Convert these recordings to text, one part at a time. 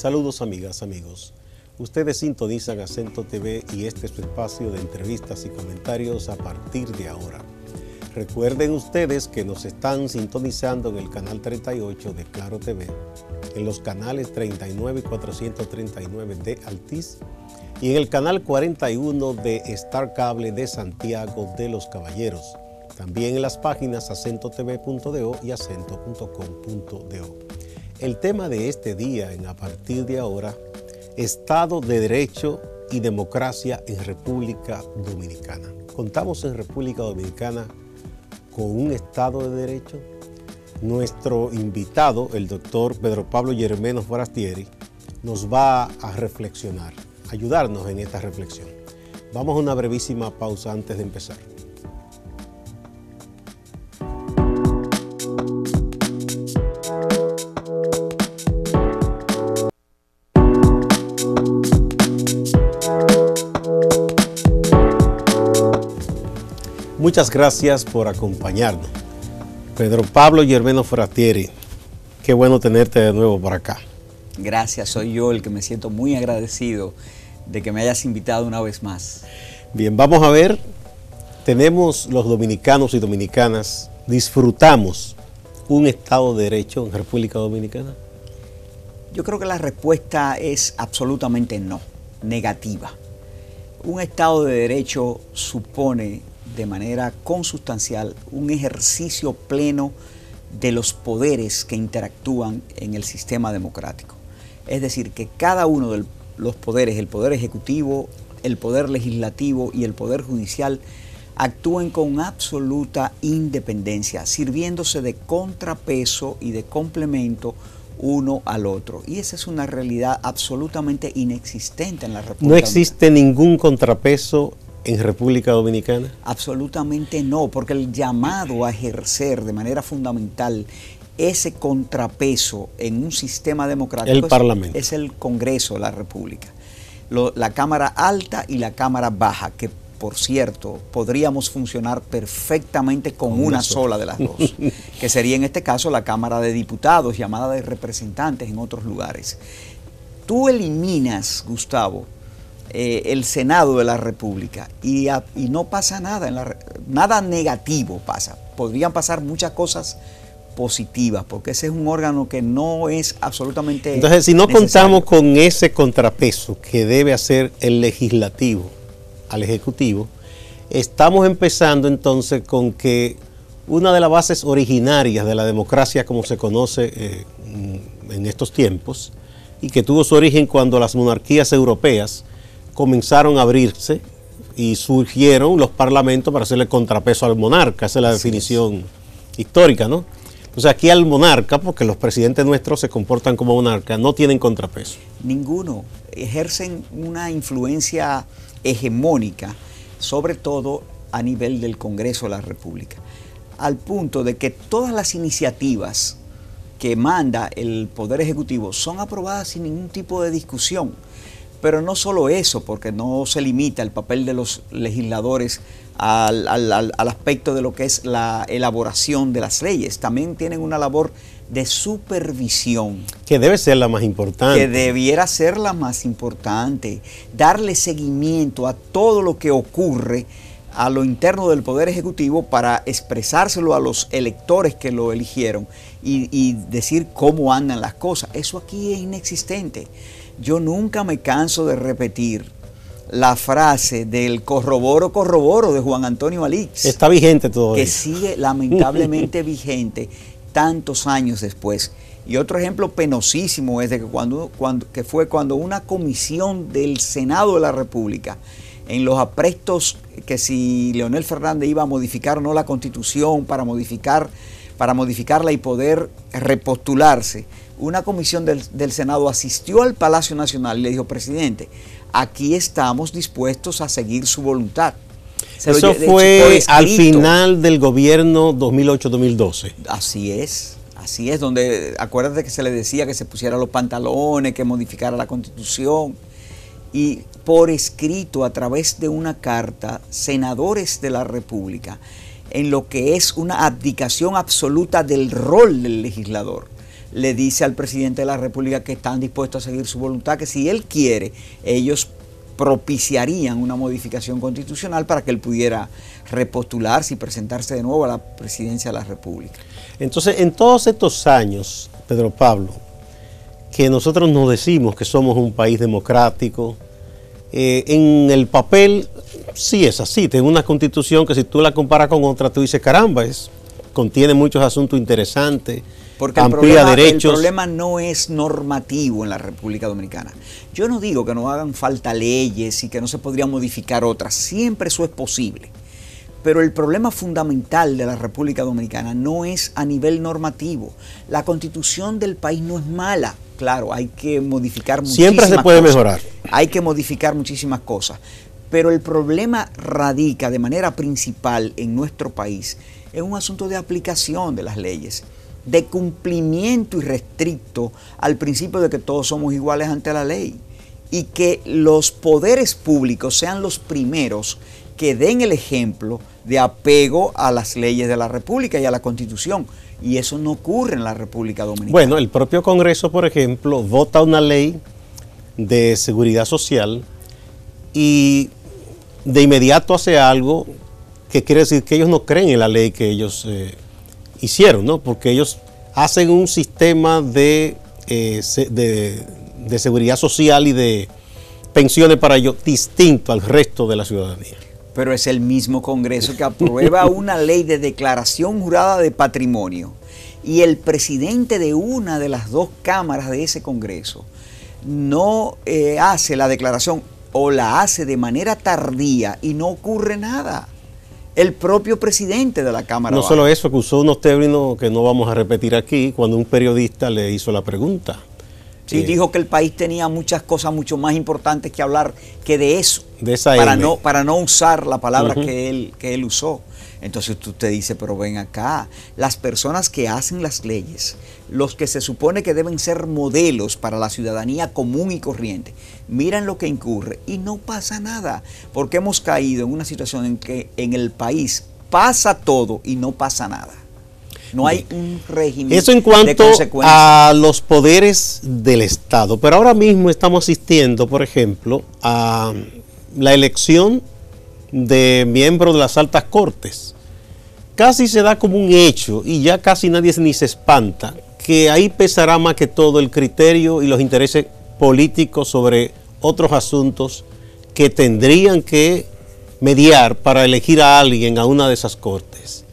Saludos amigas, amigos. Ustedes sintonizan Acento TV y este es su espacio de entrevistas y comentarios a partir de ahora. Recuerden ustedes que nos están sintonizando en el canal 38 de Claro TV, en los canales 39 y 439 de Altiz y en el canal 41 de Star Cable de Santiago de los Caballeros. También en las páginas acentotv.do y acento.com.do. El tema de este día, en a partir de ahora, Estado de Derecho y Democracia en República Dominicana. Contamos en República Dominicana con un Estado de Derecho. Nuestro invitado, el doctor Pedro Pablo Germenos Forastieri, nos va a reflexionar, ayudarnos en esta reflexión. Vamos a una brevísima pausa antes de empezar. Muchas gracias por acompañarnos. Pedro Pablo Germeno Fratieri, qué bueno tenerte de nuevo por acá. Gracias, soy yo el que me siento muy agradecido de que me hayas invitado una vez más. Bien, vamos a ver, tenemos los dominicanos y dominicanas, disfrutamos un Estado de Derecho en República Dominicana. Yo creo que la respuesta es absolutamente no, negativa. Un Estado de Derecho supone de manera consustancial un ejercicio pleno de los poderes que interactúan en el sistema democrático. Es decir, que cada uno de los poderes, el poder ejecutivo, el poder legislativo y el poder judicial, actúen con absoluta independencia, sirviéndose de contrapeso y de complemento uno al otro. Y esa es una realidad absolutamente inexistente en la República. No existe ningún contrapeso en República Dominicana? Absolutamente no, porque el llamado a ejercer de manera fundamental ese contrapeso en un sistema democrático es, el Congreso de la República. la Cámara Alta y la Cámara Baja, que por cierto, podríamos funcionar perfectamente con, una, sola de las dos, que sería en este caso la Cámara de Diputados, llamada de representantes en otros lugares. Tú eliminas, Gustavo, eh, el Senado de la República y, no pasa nada, nada negativo pasa. Podrían pasar muchas cosas positivas porque ese es un órgano que no es absolutamente... Entonces, si no contamos con ese contrapeso que debe hacer el legislativo al Ejecutivo, estamos empezando entonces con que una de las bases originarias de la democracia como se conoce eh, en estos tiempos y que tuvo su origen cuando las monarquías europeas comenzaron a abrirse y surgieron los parlamentos para hacerle contrapeso al monarca, esa es la definición histórica, ¿no? Entonces aquí al monarca, porque los presidentes nuestros se comportan como monarca, no tienen contrapeso. Ninguno. Ejercen una influencia hegemónica, sobre todo a nivel del Congreso de la República, al punto de que todas las iniciativas que manda el Poder Ejecutivo son aprobadas sin ningún tipo de discusión. Pero no solo eso, porque no se limita el papel de los legisladores al, aspecto de lo que es la elaboración de las leyes, también tienen una labor de supervisión. Que debe ser la más importante. Que debiera ser la más importante. Darle seguimiento a todo lo que ocurre a lo interno del Poder Ejecutivo para expresárselo a los electores que lo eligieron y, y decir cómo andan las cosas. Eso aquí es inexistente yo nunca me canso de repetir la frase del corroboro, corroboro de Juan Antonio Alix. Está vigente todavía. Que sigue lamentablemente vigente tantos años después. Y otro ejemplo penosísimo es de que, cuando, cuando, que fue cuando una comisión del Senado de la República, en los aprestos que si Leonel Fernández iba a modificar o no la constitución para modificar, para modificarla y poder repostularse, una comisión del, Senado asistió al Palacio Nacional y le dijo, presidente, aquí estamos dispuestos a seguir su voluntad. Eso fue al final del gobierno 2008-2012. Así es, así es, donde acuérdate que se le decía que se pusiera los pantalones, que modificara la constitución. Y por escrito, a través de una carta, senadores de la República, en lo que es una abdicación absoluta del rol del legislador le dice al presidente de la República que están dispuestos a seguir su voluntad, que si él quiere, ellos propiciarían una modificación constitucional para que él pudiera repostularse y presentarse de nuevo a la presidencia de la República. Entonces, en todos estos años, Pedro Pablo, que nosotros nos decimos que somos un país democrático, eh, en el papel sí es así, Tengo una constitución que si tú la comparas con otra, tú dices, caramba, es, contiene muchos asuntos interesantes, porque el problema, no es normativo en la República Dominicana. Yo no digo que no hagan falta leyes y que no se podrían modificar otras, siempre eso es posible. Pero el problema fundamental de la República Dominicana no es a nivel normativo. La constitución del país no es mala. Claro, hay que modificar muchísimas Siempre se puede mejorar. Hay que modificar muchísimas cosas. Pero el problema radica de manera principal en nuestro país en un asunto de aplicación de las leyes de cumplimiento irrestricto al principio de que todos somos iguales ante la ley y que los poderes públicos sean los primeros que den el ejemplo de apego a las leyes de la República y a la Constitución. Y eso no ocurre en la República Dominicana. Bueno, el propio Congreso, por ejemplo, vota una ley de seguridad social y de inmediato hace algo que quiere decir que ellos no creen en la ley que ellos eh, hicieron, ¿no? Porque ellos hacen un sistema eh, de, de, seguridad social y de pensiones para ellos distinto al resto de la ciudadanía pero es el mismo Congreso que aprueba una ley de declaración jurada de patrimonio y el presidente de una de las dos cámaras de ese Congreso no eh, hace la declaración o la hace de manera tardía y no ocurre nada el propio presidente de la Cámara. No solo eso, que usó unos términos que no vamos a repetir aquí cuando un periodista le hizo la pregunta. Sí, eh, dijo que el país tenía muchas cosas mucho más importantes que hablar que de eso. De esa para, no, para no usar la palabra que, él, que él usó. Entonces tú te pero ven acá, las personas que hacen las leyes, los que se supone que deben ser modelos para la ciudadanía común y corriente, miran lo que incurre y no pasa nada, porque hemos caído en una situación en que en el país pasa todo y no pasa nada. No hay un régimen. Eso en cuanto a los poderes del Estado. Pero ahora mismo estamos asistiendo, por ejemplo, a la elección de miembros de las altas cortes. Casi se da como un hecho y ya casi nadie ni se espanta que ahí pesará más que todo el criterio y los intereses políticos sobre otros asuntos que tendrían que mediar para elegir a alguien a una de esas cortes.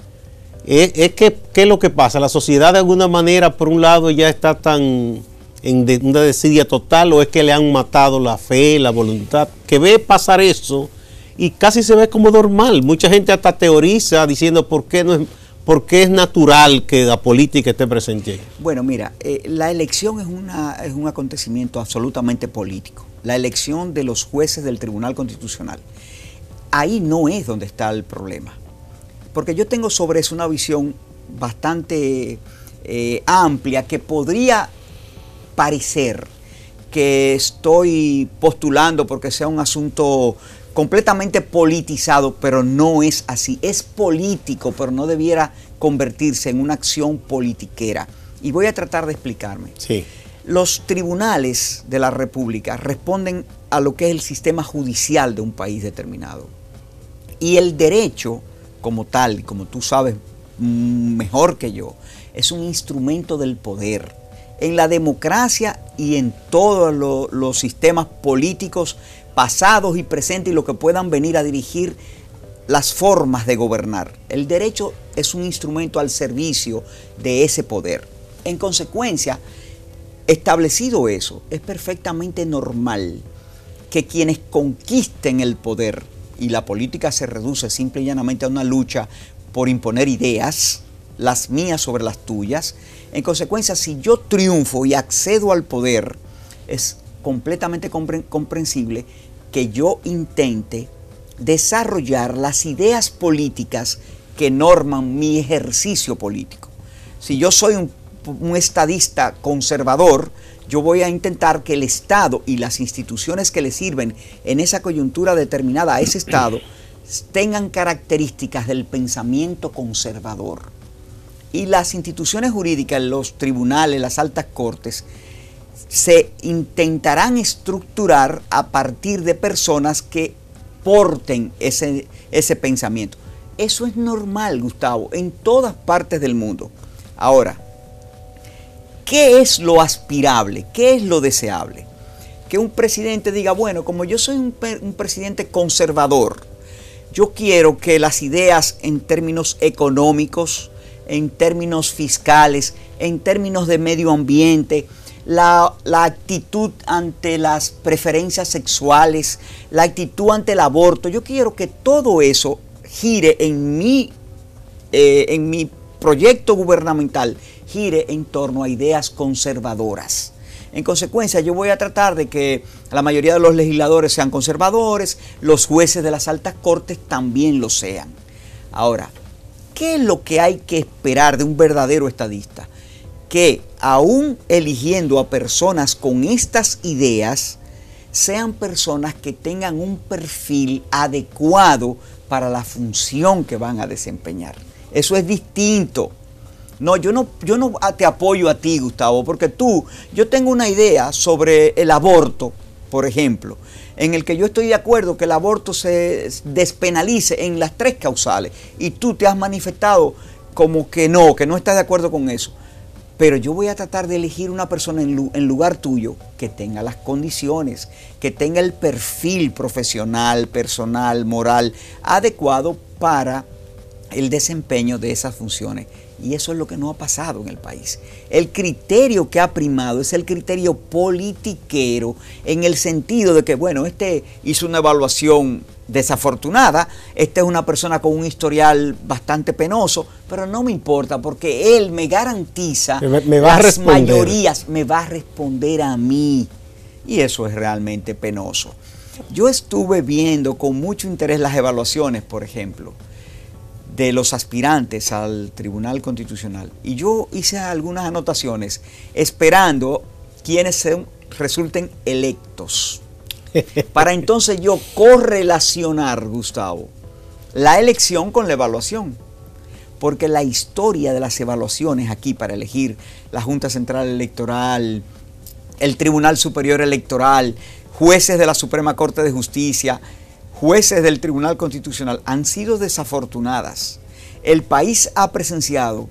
Eh, es, que, ¿qué es lo que pasa? La sociedad de alguna manera, por un lado, ya está tan en una desidia total o es que le han matado la fe, la voluntad, que ve pasar eso y casi se ve como normal. Mucha gente hasta teoriza diciendo por qué no es, por es natural que la política esté presente. Bueno, mira, eh, la elección es, una, es un acontecimiento absolutamente político. La elección de los jueces del Tribunal Constitucional. Ahí no es donde está el problema. Porque yo tengo sobre eso una visión bastante eh, amplia que podría parecer que estoy postulando porque sea un asunto completamente politizado, pero no es así. Es político, pero no debiera convertirse en una acción politiquera. Y voy a tratar de explicarme. Los tribunales de la República responden a lo que es el sistema judicial de un país determinado. Y el derecho, como tal, como tú sabes mm, mejor que yo, es un instrumento del poder. En la democracia y en todos los sistemas políticos pasados y presentes y lo que puedan venir a dirigir las formas de gobernar. El derecho es un instrumento al servicio de ese poder. En consecuencia, establecido eso, es perfectamente normal que quienes conquisten el poder y la política se reduce simple y llanamente a una lucha por imponer ideas, las mías sobre las tuyas, en consecuencia, si yo triunfo y accedo al poder, es completamente comprensible que yo intente desarrollar las ideas políticas que norman mi ejercicio político. Si yo soy un, un, estadista conservador, yo voy a intentar que el Estado y las instituciones que le sirven en esa coyuntura determinada a ese Estado tengan características del pensamiento conservador. Y las instituciones jurídicas, los tribunales, las altas cortes, se intentarán estructurar a partir de personas que porten ese, ese pensamiento. Eso es normal, Gustavo, en todas partes del mundo. Ahora, ¿qué es lo aspirable? ¿Qué es lo deseable? Que un presidente diga, bueno, como yo soy un presidente conservador, yo quiero que las ideas en términos económicos, en términos fiscales, en términos de medio ambiente, la, actitud ante las preferencias sexuales, la actitud ante el aborto. Yo quiero que todo eso gire en mi, eh, en mi proyecto gubernamental, gire en torno a ideas conservadoras. En consecuencia, yo voy a tratar de que la mayoría de los legisladores sean conservadores, los jueces de las altas cortes también lo sean. Ahora, ¿qué es lo que hay que esperar de un verdadero estadista? Que aún eligiendo a personas con estas ideas, sean personas que tengan un perfil adecuado para la función que van a desempeñar. Eso es distinto. No, yo no, yo no te apoyo a ti, Gustavo, porque tú, yo tengo una idea sobre el aborto, por ejemplo, en el que yo estoy de acuerdo que el aborto se despenalice en las tres causales, y tú te has manifestado como que no, que no estás de acuerdo con eso. Pero yo voy a tratar de elegir una persona en, lugar tuyo que tenga las condiciones, que tenga el perfil profesional, personal, moral adecuado para el desempeño de esas funciones. Y eso es lo que no ha pasado en el país. El criterio que ha primado es el criterio politiquero, en el sentido de que, bueno, este hizo una evaluación desafortunada. Esta es una persona con un historial bastante penoso, pero no me importa porque él me garantiza me, las mayorías, me va a responder a mí. Y eso es realmente penoso. Yo estuve viendo con mucho interés las evaluaciones, por ejemplo, de los aspirantes al Tribunal Constitucional. Y yo hice algunas anotaciones esperando quienes se resulten electos para entonces yo correlacionar, Gustavo, la elección con la evaluación. Porque la historia de las evaluaciones aquí para elegir la Junta Central Electoral, el Tribunal Superior Electoral, jueces de la Suprema Corte de Justicia, jueces del Tribunal Constitucional, han sido desafortunadas. El país ha presenciado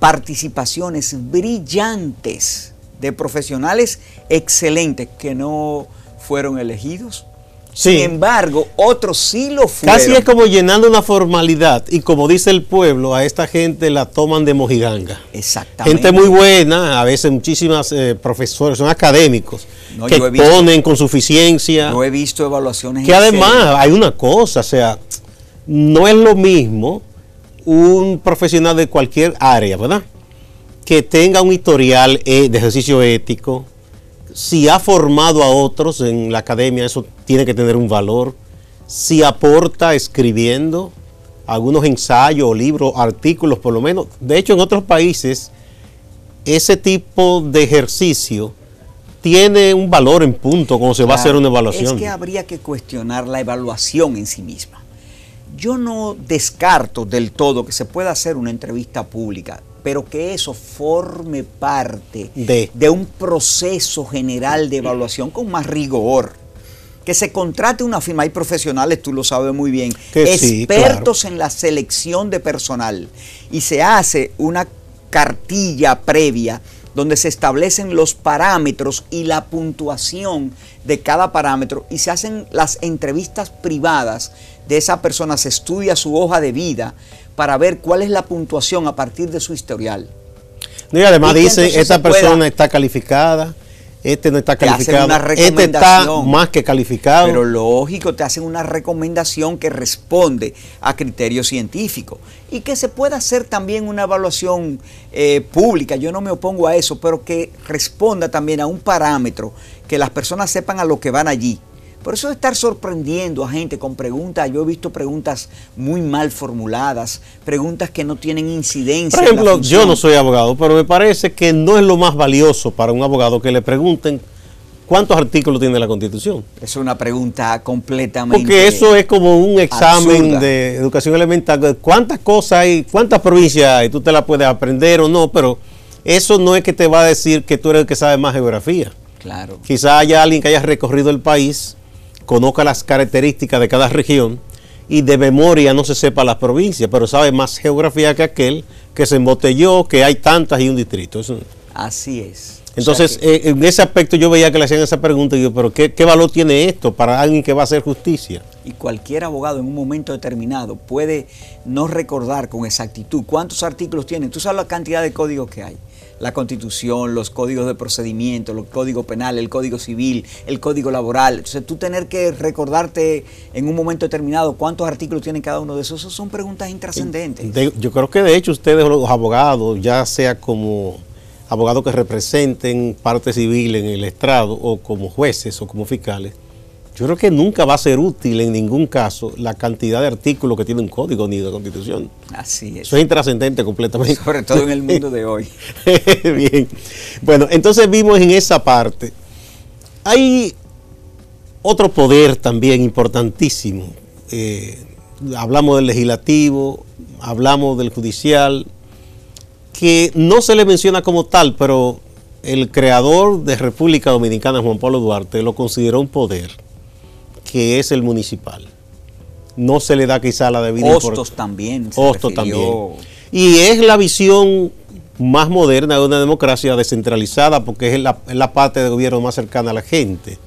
participaciones brillantes de profesionales excelentes que no fueron elegidos. Sin embargo, otros sí lo fueron. Casi es como llenando una formalidad y como dice el pueblo, a esta gente la toman de mojiganga. Exactamente. Gente muy buena, a veces muchísimas eh, profesores, son académicos, que ponen con suficiencia. No he visto evaluaciones. Que además hay una cosa, o sea, no es lo mismo un profesional de cualquier área, ¿verdad? Que tenga un historial eh, de ejercicio ético, si ha formado a otros en la academia, eso tiene que tener un valor. Si aporta escribiendo algunos ensayos libros, artículos por lo menos. De hecho, en otros países, ese tipo de ejercicio tiene un valor en punto cuando se va a hacer una evaluación. Es que habría que cuestionar la evaluación en sí misma. Yo no descarto del todo que se pueda hacer una entrevista pública pero que eso forme parte de. un proceso general de evaluación con más rigor. Que se contrate una firma, hay profesionales, tú lo sabes muy bien, expertos en la selección de personal y se hace una cartilla previa donde se establecen los parámetros y la puntuación de cada parámetro y se hacen las entrevistas privadas de esa persona, se estudia su hoja de vida para ver cuál es la puntuación a partir de su historial. y además dice dicen, esta persona está calificada, este no está calificado, este está más que calificado. Pero lógico, te hacen una recomendación que responde a criterios científicos. y que se pueda hacer también una evaluación eh, pública, yo no me opongo a eso, pero que responda también a un parámetro, que las personas sepan a lo que van allí por eso de estar sorprendiendo a gente con preguntas, yo he visto preguntas muy mal formuladas, preguntas que no tienen incidencia. Por ejemplo, yo no soy abogado, pero me parece que no es lo más valioso para un abogado que le pregunten ¿Cuántos artículos tiene la Constitución? Es una pregunta completamente. Porque eso es como un examen de educación elemental. ¿Cuántas cosas hay? ¿Cuántas provincias hay? Tú te las puedes aprender o no, pero eso no es que te va a decir que tú eres el que sabe más geografía. Claro. Quizá haya alguien que haya recorrido el país conozca las características de cada región y de memoria no se sepa las provincias, pero sabe más geografía que aquel que se embotelló, que hay tantas y un distrito. Así es. Entonces, eh, en ese aspecto yo veía que le hacían esa pregunta yo, pero qué, ¿qué valor tiene esto para alguien que va a hacer justicia? Y cualquier abogado en un momento determinado puede no recordar con exactitud cuántos artículos tiene. Tú sabes la cantidad de códigos que hay la constitución, los códigos de procedimiento, el código penal, el código civil, el código laboral. Entonces tú tener que recordarte en un momento determinado cuántos artículos tiene cada uno de esos, son preguntas intrascendentes. yo creo que de hecho ustedes los abogados, ya sea como abogados que representen parte civil en el estrado o como jueces o como fiscales, yo creo que nunca va a ser útil en ningún caso la cantidad de artículos que tiene un código ni de constitución. Así es. Eso es intrascendente completamente. Sobre todo en el mundo de hoy. Bien. Bueno, entonces vimos en esa parte. Hay otro poder también importantísimo. Eh, hablamos del legislativo, hablamos del judicial, que no se le menciona como tal, pero el creador de República Dominicana, Juan Pablo Duarte, lo consideró un poder que es el municipal. No se le da quizá la debida Hostos también. Hostos también. Y es la visión más moderna de una democracia descentralizada porque es la, parte de gobierno más cercana a la gente.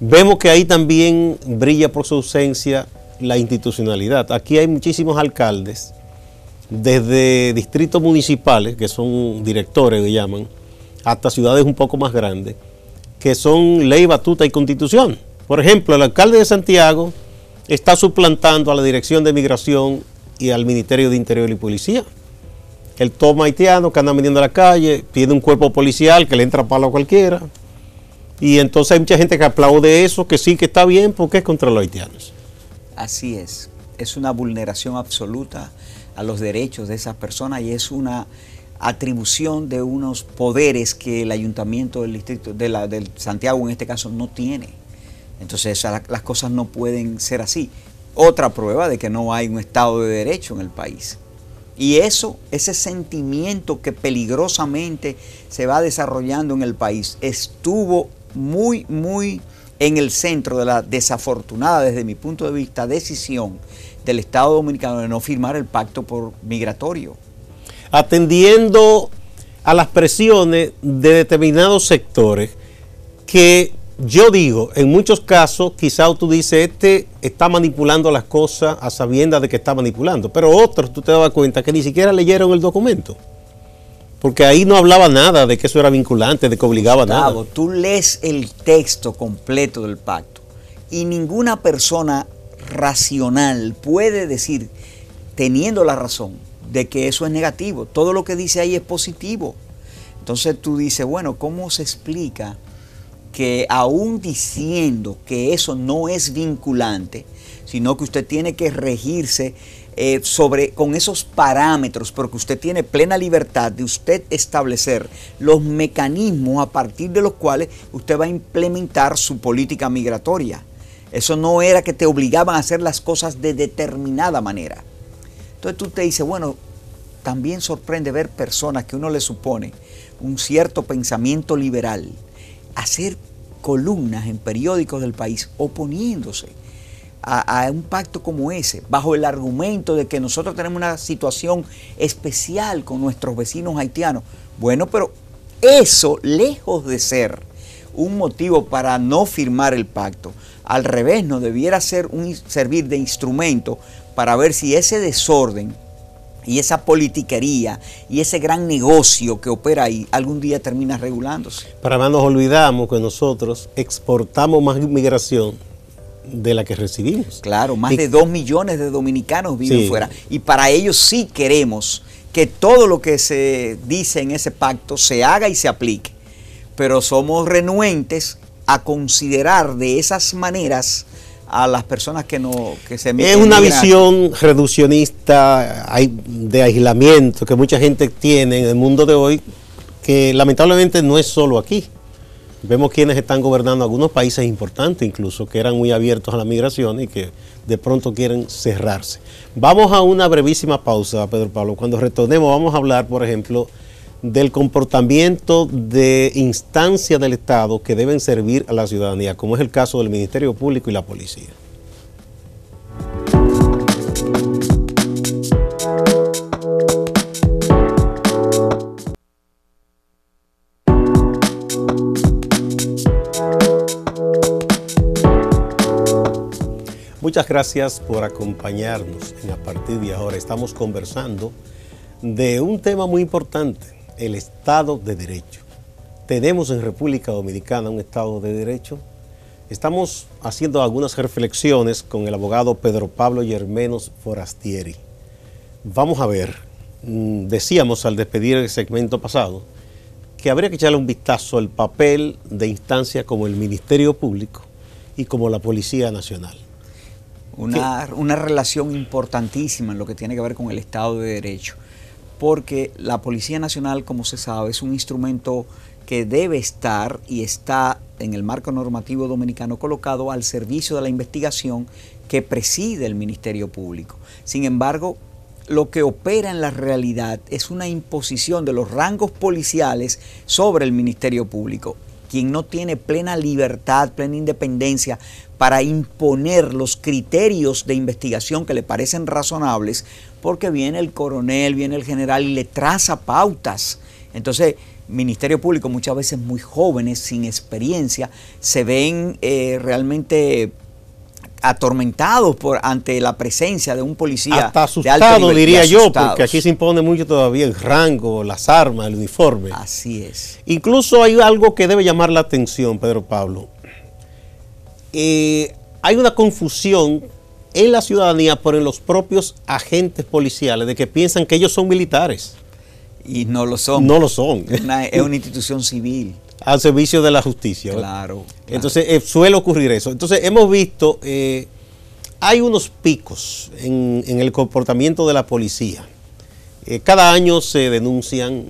Vemos que ahí también brilla por su ausencia la institucionalidad. Aquí hay muchísimos alcaldes, desde distritos municipales, que son directores, le llaman, hasta ciudades un poco más grandes, que son ley, batuta y constitución. Por ejemplo, el alcalde de Santiago está suplantando a la Dirección de Migración y al Ministerio de Interior y Policía. El toma haitiano que anda viniendo a la calle, pide un cuerpo policial que le entra palo a cualquiera. Y entonces hay mucha gente que aplaude eso, que sí que está bien, porque es contra los haitianos. Así es, es una vulneración absoluta a los derechos de esas personas y es una atribución de unos poderes que el ayuntamiento del distrito de, Santiago en este caso no tiene. Entonces las cosas no pueden ser así. Otra prueba de que no hay un Estado de Derecho en el país. Y eso, ese sentimiento que peligrosamente se va desarrollando en el país, estuvo muy, muy en el centro de la desafortunada, desde mi punto de vista, decisión del Estado Dominicano de no firmar el pacto por migratorio. Atendiendo a las presiones de determinados sectores que yo digo, en muchos casos, quizás tú dices, este está manipulando las cosas a sabiendas de que está manipulando, pero otros tú te dabas cuenta que ni siquiera leyeron el documento. Porque ahí no hablaba nada de que eso era vinculante, de que obligaba a nada. Tú lees el texto completo del pacto y ninguna persona racional puede decir, teniendo la razón, de que eso es negativo. Todo lo que dice ahí es positivo. Entonces tú dices, bueno, ¿cómo se explica? que aún diciendo que eso no es vinculante, sino que usted tiene que regirse eh, sobre, con esos parámetros, porque usted tiene plena libertad de usted establecer los mecanismos a partir de los cuales usted va a implementar su política migratoria. Eso no era que te obligaban a hacer las cosas de determinada manera. Entonces tú te dices, bueno, también sorprende ver personas que uno le supone un cierto pensamiento liberal, hacer columnas en periódicos del país oponiéndose a, un pacto como ese, bajo el argumento de que nosotros tenemos una situación especial con nuestros vecinos haitianos. Bueno, pero eso, lejos de ser un motivo para no firmar el pacto, al revés, no debiera ser un, servir de instrumento para ver si ese desorden y esa politiquería y ese gran negocio que opera ahí algún día termina regulándose. Para más nos olvidamos que nosotros exportamos más inmigración de la que recibimos. Claro, más de dos millones de dominicanos viven fuera y para ellos sí queremos que todo lo que se dice en ese pacto se haga y se aplique, pero somos renuentes a considerar de esas maneras a las personas que no que se Es una visión reduccionista de aislamiento que mucha gente tiene en el mundo de hoy, que lamentablemente no es solo aquí. Vemos quienes están gobernando algunos países importantes incluso, que eran muy abiertos a la migración y que de pronto quieren cerrarse. Vamos a una brevísima pausa, Pedro Pablo. Cuando retornemos vamos a hablar, por ejemplo, del comportamiento de instancias del Estado que deben servir a la ciudadanía, como es el caso del Ministerio Público y la Policía. Muchas gracias por acompañarnos en a partir de ahora. Estamos conversando de un tema muy importante, el Estado de Derecho. Tenemos en República Dominicana un Estado de Derecho. Estamos haciendo algunas reflexiones con el abogado Pedro Pablo Germenos Forastieri. Vamos a ver, mm, decíamos al despedir el segmento pasado que habría que echarle un vistazo al papel de instancia... como el Ministerio Público y como la Policía Nacional. una relación importantísima en lo que tiene que ver con el Estado de Derecho porque la Policía Nacional, como se sabe, es un instrumento que debe estar y está en el marco normativo dominicano colocado al servicio de la investigación que preside el Ministerio Público. Sin embargo, lo que opera en la realidad es una imposición de los rangos policiales sobre el Ministerio Público quien no tiene plena libertad, plena independencia para imponer los criterios de investigación que le parecen razonables, porque viene el coronel, viene el general y le traza pautas. Entonces, Ministerio Público, muchas veces muy jóvenes, sin experiencia, se ven eh, realmente atormentados por ante la presencia de un policía. Hasta asustado, diría yo, porque aquí se impone mucho todavía el rango, las armas, el uniforme. Así es. Incluso hay algo que debe llamar la atención, Pedro Pablo. Eh, hay una confusión en la ciudadanía por en los propios agentes policiales de que piensan que ellos son militares. Y no lo son. No lo son. es una institución civil al servicio de la justicia. Claro. Entonces eh, suele ocurrir eso. Entonces hemos visto, eh, hay unos picos en, el comportamiento de la policía. Eh, cada año se denuncian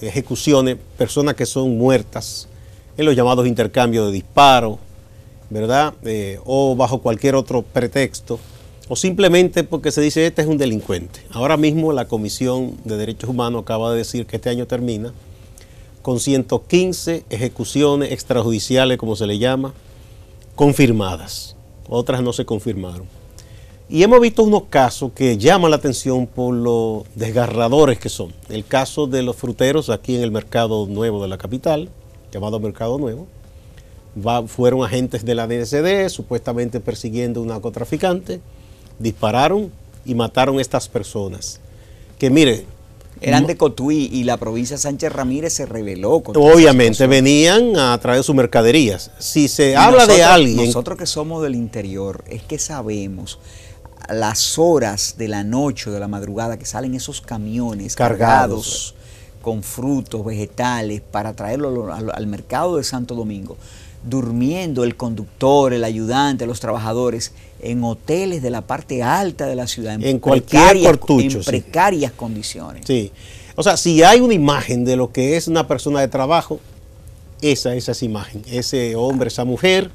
ejecuciones, personas que son muertas en los llamados intercambios de disparos, ¿verdad? o bajo cualquier otro pretexto, o simplemente porque se dice, este es un delincuente. Ahora mismo la Comisión de Derechos Humanos acaba de decir que este año termina con 115 ejecuciones extrajudiciales, como se le llama, confirmadas. Otras no se confirmaron. Y hemos visto unos casos que llaman la atención por lo desgarradores que son. El caso de los fruteros aquí en el Mercado Nuevo de la capital, llamado Mercado Nuevo, fueron agentes de la DSD, supuestamente persiguiendo a un narcotraficante, dispararon y mataron a estas personas. Que miren eran de Cotuí y la provincia Sánchez Ramírez se rebeló. Obviamente, venían a traer sus mercaderías. Si se habla de alguien... Nosotros que somos del interior, es que sabemos las horas de la noche o de la madrugada que salen esos camiones cargados, con frutos, vegetales, para traerlo al mercado de Santo Domingo, durmiendo el conductor, el ayudante, los trabajadores en hoteles de la parte alta de la ciudad, en, en cualquier en precarias condiciones. Sí. O sea, si hay una imagen de lo que es una persona de trabajo, esa es esa imagen, ese hombre, esa mujer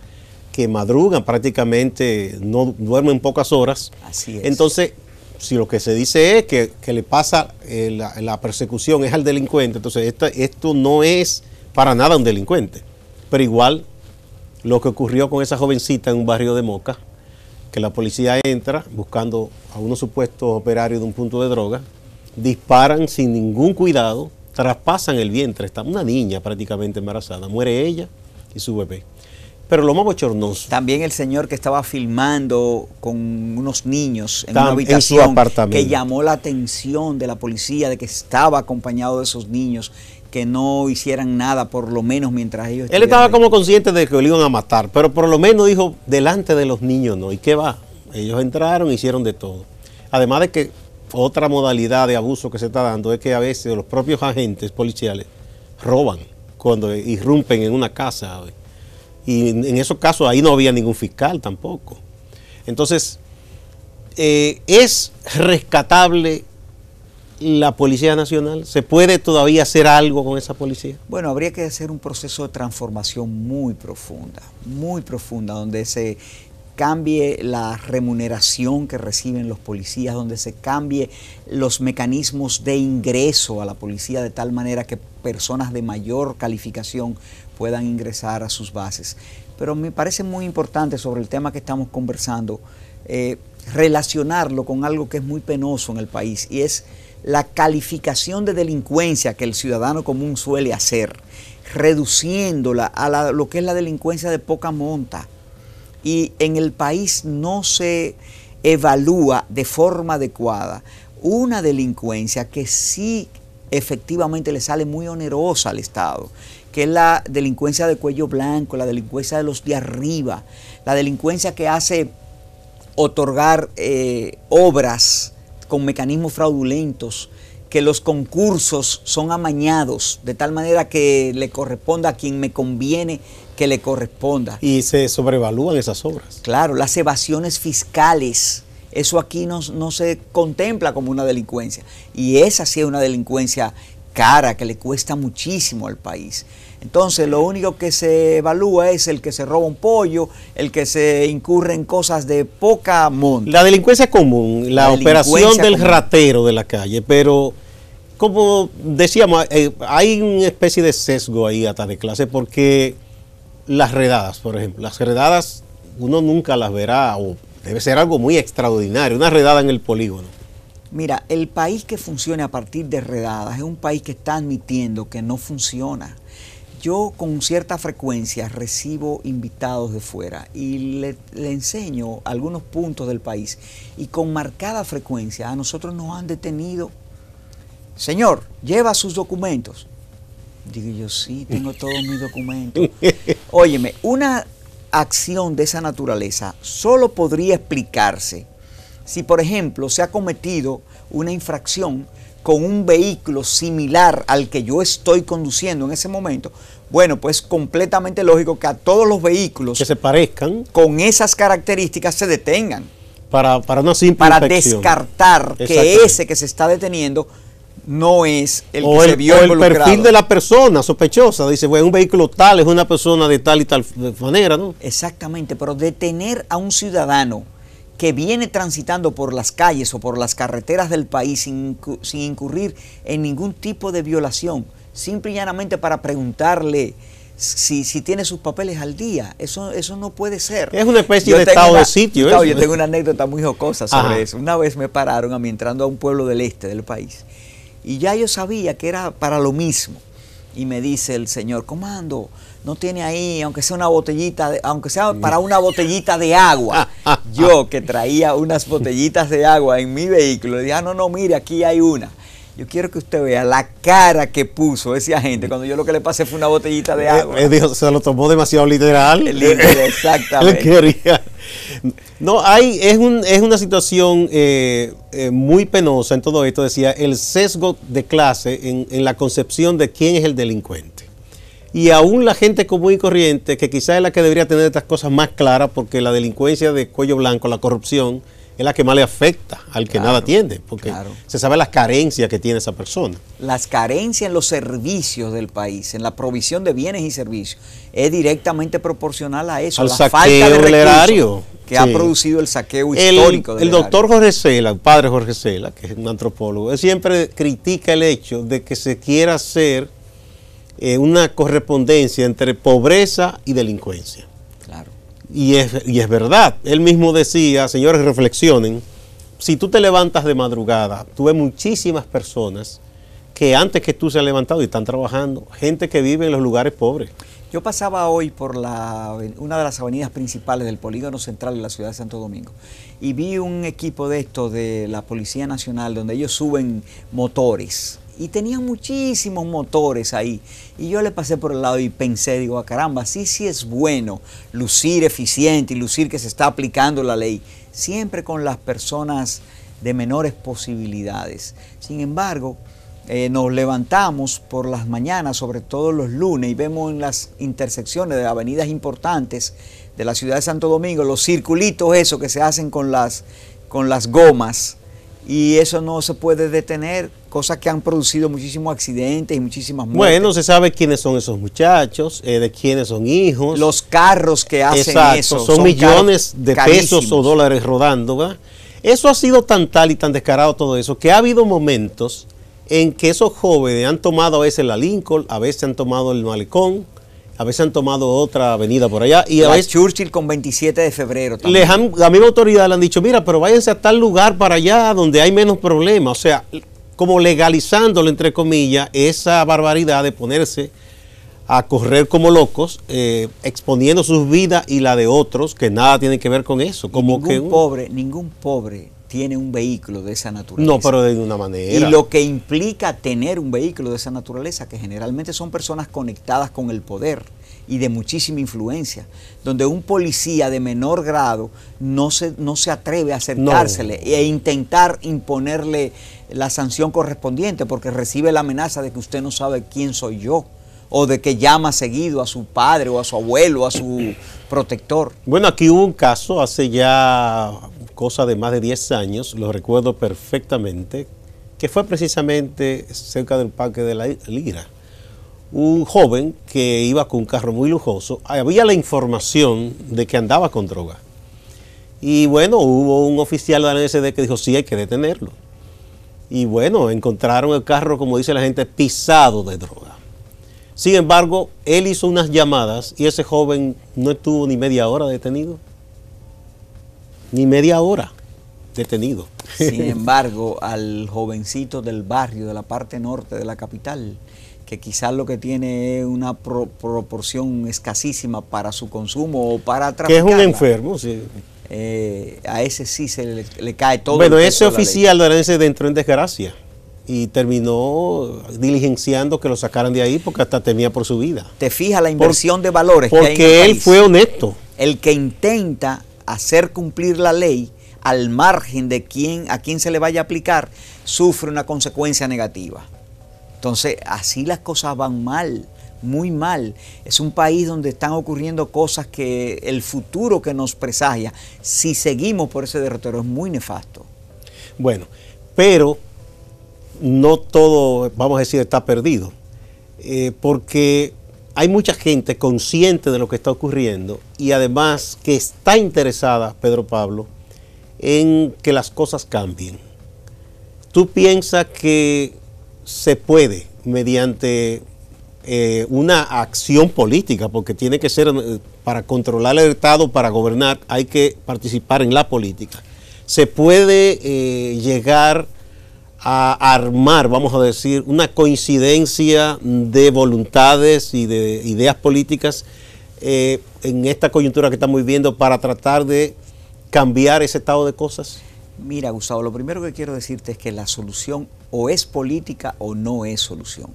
que madruga prácticamente, no en pocas horas. Así es. Entonces, si lo que se dice es que, le pasa eh, la, persecución es al delincuente, entonces esto no es para nada un delincuente. Pero igual, lo que ocurrió con esa jovencita en un barrio de Moca, la policía entra buscando a unos supuestos operarios de un punto de droga, disparan sin ningún cuidado, traspasan el vientre, está una niña prácticamente embarazada, muere ella y su bebé. Pero lo más bochornoso. También el señor que estaba filmando con unos niños en una habitación que llamó la atención de la policía de que estaba acompañado de esos niños no hicieran nada, por lo menos mientras ellos... Él estaba como consciente de que lo iban a matar, pero por lo menos dijo, delante de los niños no, ¿y qué va? Ellos entraron, hicieron de todo. Además de que otra modalidad de abuso que se está dando es que a veces los propios agentes policiales roban cuando irrumpen en una casa. Y en esos casos ahí no había ningún fiscal tampoco. Entonces, eh, es rescatable la Policía Nacional? ¿Se puede todavía hacer algo con esa policía? Bueno, habría que hacer un proceso de transformación muy profunda, muy profunda, donde se cambie la remuneración que reciben los policías, donde se cambie los mecanismos de ingreso a la policía de tal manera que personas de mayor calificación puedan ingresar a sus bases. Pero me parece muy importante sobre el tema que estamos conversando, eh, relacionarlo con algo que es muy penoso en el país y es la calificación de delincuencia que el ciudadano común suele hacer, reduciéndola a lo que es la delincuencia de poca monta. Y en el país no se evalúa de forma adecuada una delincuencia que sí efectivamente le sale muy onerosa al Estado, que es la delincuencia de cuello blanco, la delincuencia de los de arriba, la delincuencia que hace otorgar eh, obras con mecanismos fraudulentos, que los concursos son amañados de tal manera que le corresponda a quien me conviene que le corresponda. Y se sobrevalúan esas obras. Claro, las evasiones fiscales. Eso aquí no, se contempla como una delincuencia. Y esa sí es una delincuencia cara que le cuesta muchísimo al país. Entonces lo único que se evalúa es el que se roba un pollo, el que se incurre en cosas de poca monta. La delincuencia común, la, operación del ratero de la calle, pero como decíamos, eh, hay una especie de sesgo ahí hasta de clase porque las redadas, por ejemplo, las redadas uno nunca las verá o debe ser algo muy extraordinario, una redada en el polígono. Mira, el país que funcione a partir de redadas es un país que está admitiendo que no funciona. Yo con cierta frecuencia recibo invitados de fuera y le, enseño algunos puntos del país y con marcada frecuencia a nosotros nos han detenido. Señor, lleva sus documentos. Digo yo, sí, tengo todos mis documentos. Óyeme, una acción de esa naturaleza solo podría explicarse si, por ejemplo, se ha cometido una infracción con un vehículo similar al que yo estoy conduciendo en ese momento, bueno, pues completamente lógico que a todos los vehículos que se parezcan con esas características se detengan. Para, para una simple Para descartar que ese que se está deteniendo no es el que se vio o el perfil de la persona sospechosa. Dice, bueno, un vehículo tal es una persona de tal y tal manera, ¿no? Exactamente, pero detener a un ciudadano que viene transitando por las calles o por las carreteras del país sin, incurrir en ningún tipo de violación, simple y llanamente para preguntarle si, tiene sus papeles al día. Eso, eso no puede ser. Es una especie de estado de sitio. yo tengo una anécdota muy jocosa sobre eso. Una vez me pararon a mí entrando a un pueblo del este del país y ya yo sabía que era para lo mismo. Y me dice el señor, comando, no tiene ahí, aunque sea una botellita, aunque sea para una botellita de agua. Yo que traía unas botellitas de agua en mi vehículo, le dije, ah, no, no, mire, aquí hay una. Yo quiero que usted vea la cara que puso ese agente cuando yo lo que le pasé fue una botellita de eh, agua. Eh, se lo tomó demasiado literal. exactamente. No, hay, es, un, es una situación eh, muy penosa en todo esto, decía, el sesgo de clase en la concepción de quién es el delincuente. Y aún la gente común y corriente, que quizás es la que debería tener estas cosas más claras, porque la delincuencia de cuello blanco, la corrupción, es la que más le afecta al que nada atiende, porque se sabe las carencias que tiene esa persona. Las carencias en los servicios del país, en la provisión de bienes y servicios, es directamente proporcional a eso, a la falta de Que ha producido el saqueo histórico. El, el doctor Jorge Sela el padre Jorge Sela que es un antropólogo, él siempre critica el hecho de que se quiera hacer eh, una correspondencia entre pobreza y delincuencia. Claro. Y es, y es verdad, él mismo decía, señores, reflexionen, si tú te levantas de madrugada, tú ves muchísimas personas que antes que tú se han levantado y están trabajando, gente que vive en los lugares pobres. Yo pasaba hoy por una de las avenidas principales del polígono central de la ciudad de Santo Domingo y vi un equipo de esto de la Policía Nacional donde ellos suben motores y tenía muchísimos motores ahí. Y yo le pasé por el lado y pensé, digo, ah, caramba, sí, sí es bueno lucir eficiente y lucir que se está aplicando la ley, siempre con las personas de menores posibilidades. Sin embargo, eh, nos levantamos por las mañanas, sobre todo los lunes, y vemos en las intersecciones de avenidas importantes de la ciudad de Santo Domingo los circulitos eso que se hacen con las, con las gomas y eso no se puede detener, cosa que han producido muchísimos accidentes y muchísimas muertes. Bueno, se sabe quiénes son esos muchachos, eh, de quiénes son hijos. Los carros que hacen eso. Son, son millones de pesos o dólares rodando. ¿verdad? Eso ha sido tan tal y tan descarado todo eso, que ha habido momentos en que esos jóvenes han tomado a veces la Lincoln, a veces han tomado el malecón, a veces han tomado otra avenida por allá. Y Churchill con 27 de febrero. También. la misma autoridad le han dicho, mira, pero váyanse a tal lugar para allá donde hay menos problemas. O sea, como legalizando, entre comillas, esa barbaridad de ponerse a correr como locos, eh, exponiendo sus vidas y la de otros que nada tiene que ver con eso. ningún pobre, ningún pobre tiene un vehículo de esa naturaleza. No, pero de una manera. Y lo que implica tener un vehículo de esa naturaleza, que generalmente son personas conectadas con el poder y de muchísima influencia, donde un policía de menor grado no se, no se atreve a acercársele e intentar imponerle la sanción correspondiente, porque recibe la amenaza de que usted no sabe quién soy yo, o de que llama seguido a su padre o a su abuelo, a su protector. Bueno, aquí hubo un caso hace ya cosa de más de 10 años, lo recuerdo perfectamente, que fue precisamente cerca del Parque de la Lira. Un joven que iba con un carro muy lujoso, había la información de que andaba con droga. Y bueno, hubo un oficial de la NSD que dijo, sí, hay que detenerlo. Y bueno, encontraron el carro, como dice la gente, pisado de droga. Sin embargo, él hizo unas llamadas y ese joven no estuvo ni media hora detenido ni media hora detenido. Sin embargo, al jovencito del barrio, de la parte norte de la capital, que quizás lo que tiene es una proporción escasísima para su consumo o para traficar. Que es un enfermo, sí. Eh, a ese sí se le, cae todo. Bueno, ese oficial ese, entró en desgracia y terminó diligenciando que lo sacaran de ahí porque hasta temía por su vida. Te fija la inversión de valores. Porque que hay en él fue honesto. El que intenta hacer cumplir la ley al margen de quién, a quién se le vaya a aplicar, sufre una consecuencia negativa. Entonces, así las cosas van mal, muy mal. Es un país donde están ocurriendo cosas que el futuro que nos presagia, si seguimos por ese derrotero, es muy nefasto. Bueno, pero no todo, vamos a decir, está perdido, eh, porque hay mucha gente consciente de lo que está ocurriendo y además que está interesada, Pedro Pablo, en que las cosas cambien. ¿Tú piensas que se puede mediante eh, una acción política? Porque tiene que ser, eh, para controlar el Estado, para gobernar, hay que participar en la política. ¿Se puede eh, llegar a armar, vamos a decir, una coincidencia de voluntades y de ideas políticas eh, en esta coyuntura que estamos viviendo para tratar de cambiar ese estado de cosas? Mira, Gustavo, lo primero que quiero decirte es que la solución o es política o no es solución.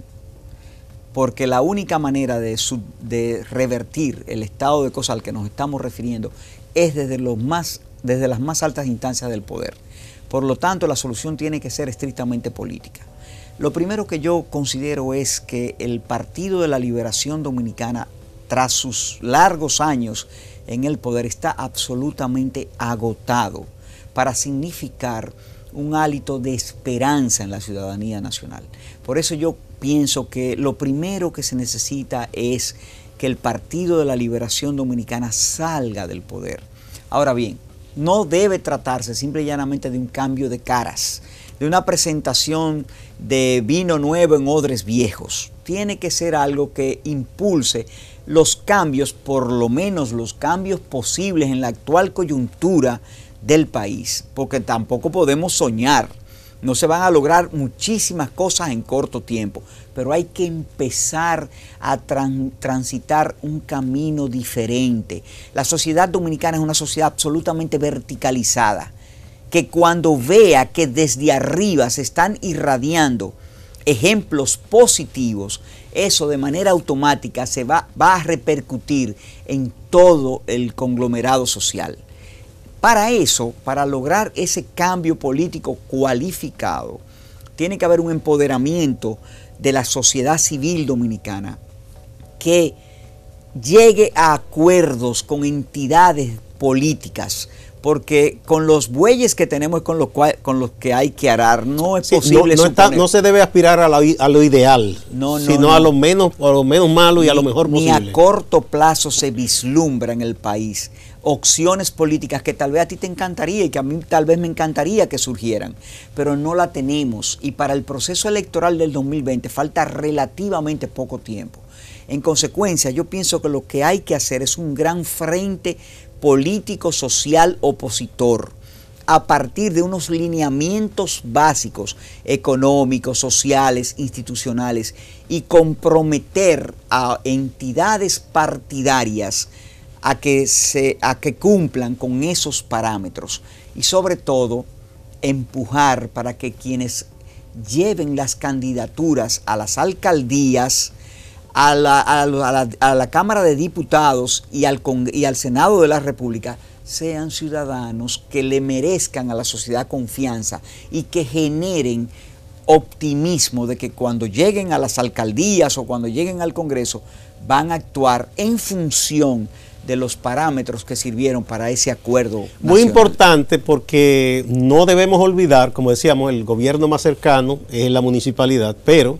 Porque la única manera de, revertir el estado de cosas al que nos estamos refiriendo es desde, más, desde las más altas instancias del poder por lo tanto, la solución tiene que ser estrictamente política. Lo primero que yo considero es que el Partido de la Liberación Dominicana, tras sus largos años en el poder, está absolutamente agotado para significar un hálito de esperanza en la ciudadanía nacional. Por eso yo pienso que lo primero que se necesita es que el Partido de la Liberación Dominicana salga del poder. Ahora bien, no debe tratarse simple y llanamente de un cambio de caras, de una presentación de vino nuevo en odres viejos. Tiene que ser algo que impulse los cambios, por lo menos los cambios posibles en la actual coyuntura del país, porque tampoco podemos soñar no se van a lograr muchísimas cosas en corto tiempo, pero hay que empezar a transitar un camino diferente. La sociedad dominicana es una sociedad absolutamente verticalizada, que cuando vea que desde arriba se están irradiando ejemplos positivos, eso de manera automática se va a repercutir en todo el conglomerado social. Para eso, para lograr ese cambio político cualificado, tiene que haber un empoderamiento de la sociedad civil dominicana que llegue a acuerdos con entidades políticas, porque con los bueyes que tenemos con los, con los que hay que arar no es posible no, no, se debe aspirar a, lo ideal sino a lo menos malo y a lo mejor posible ni a corto plazo se vislumbra en el país opciones políticas que tal vez a ti te encantaría y que a mí tal vez me encantaría que surgieran, pero no la tenemos y para el proceso electoral del 2020 falta relativamente poco tiempo. En consecuencia, yo pienso que lo que hay que hacer es un gran frente político, social, opositor a partir de unos lineamientos básicos económicos, sociales, institucionales y comprometer a entidades partidarias a que, que cumplan con esos parámetros y sobre todo empujar para que quienes lleven las candidaturas a las alcaldías, a la, Cámara de Diputados y al, y al Senado de la República, sean ciudadanos que le merezcan a la sociedad confianza y que generen optimismo de que cuando lleguen a las alcaldías o cuando lleguen al Congreso van a actuar en función de los parámetros que sirvieron para ese acuerdo. Muy importante porque no debemos olvidar, como decíamos, el gobierno más cercano es la municipalidad, pero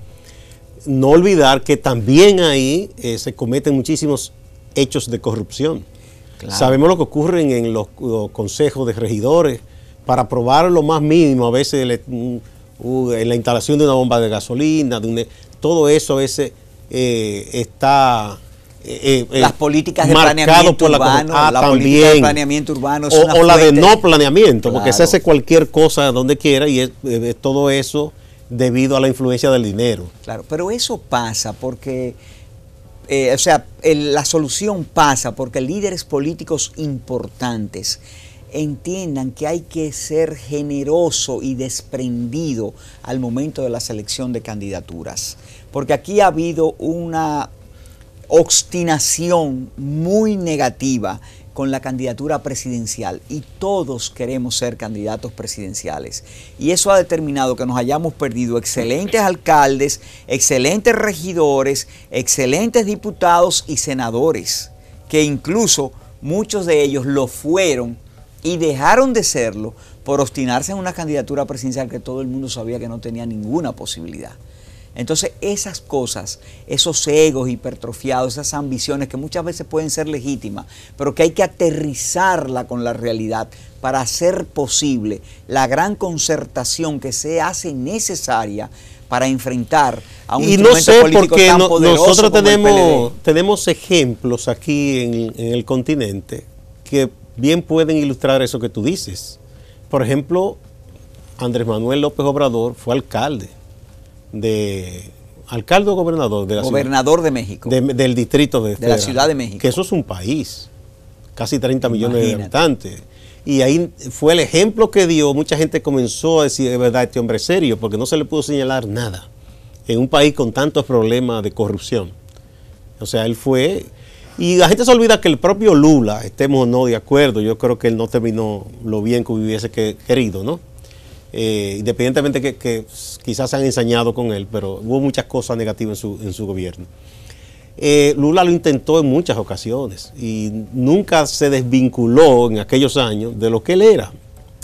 no olvidar que también ahí eh, se cometen muchísimos hechos de corrupción. Sabemos lo que ocurre en los, consejos de regidores para aprobar lo más mínimo, a veces mm, uh, en la instalación de una bomba de gasolina, e, todo eso a veces eh, está eh, eh, las políticas de planeamiento urbano, política planeamiento urbano. o, la de no planeamiento, porque se hace cualquier cosa donde quiera y es, eh, todo eso debido a la influencia del dinero. Claro, pero eso pasa porque, o sea, la solución pasa porque líderes políticos importantes entiendan que hay que ser generoso y desprendido al momento de la selección de candidaturas. Porque aquí ha habido una obstinación muy negativa con la candidatura presidencial y todos queremos ser candidatos presidenciales. Y eso ha determinado que nos hayamos perdido excelentes alcaldes, excelentes regidores, excelentes diputados y senadores, que incluso muchos de ellos lo fueron y dejaron de serlo por obstinarse en una candidatura presidencial que todo el mundo sabía que no tenía ninguna posibilidad. Entonces esas cosas, esos egos hipertrofiados, esas ambiciones que muchas veces pueden ser legítimas, pero que hay que aterrizarla con la realidad para hacer posible la gran concertación que se hace necesaria para enfrentar a un y no político porque tan poderoso nosotros tenemos ejemplos aquí en el continente que bien pueden ilustrar eso que tú dices. Por ejemplo, Andrés Manuel López Obrador fue alcalde de alcalde gobernador de Gobernador de México. del distrito de, de la Ciudad de México. Que eso es un país, casi 30 millones de habitantes. Y ahí fue el ejemplo que dio, mucha gente comenzó a decir, es verdad, este hombre serio, porque no se le pudo señalar nada en un país con tantos problemas de corrupción. O sea, él fue... Y la gente se olvida que el propio Lula, estemos o no de acuerdo, yo creo que él no terminó lo bien que hubiese querido, ¿no? Eh, independientemente que, que, quizás se han ensañado con él, pero hubo muchas cosas negativas en su, gobierno. Eh, Lula lo intentó en muchas ocasiones y nunca se desvinculó en aquellos años de lo que él era,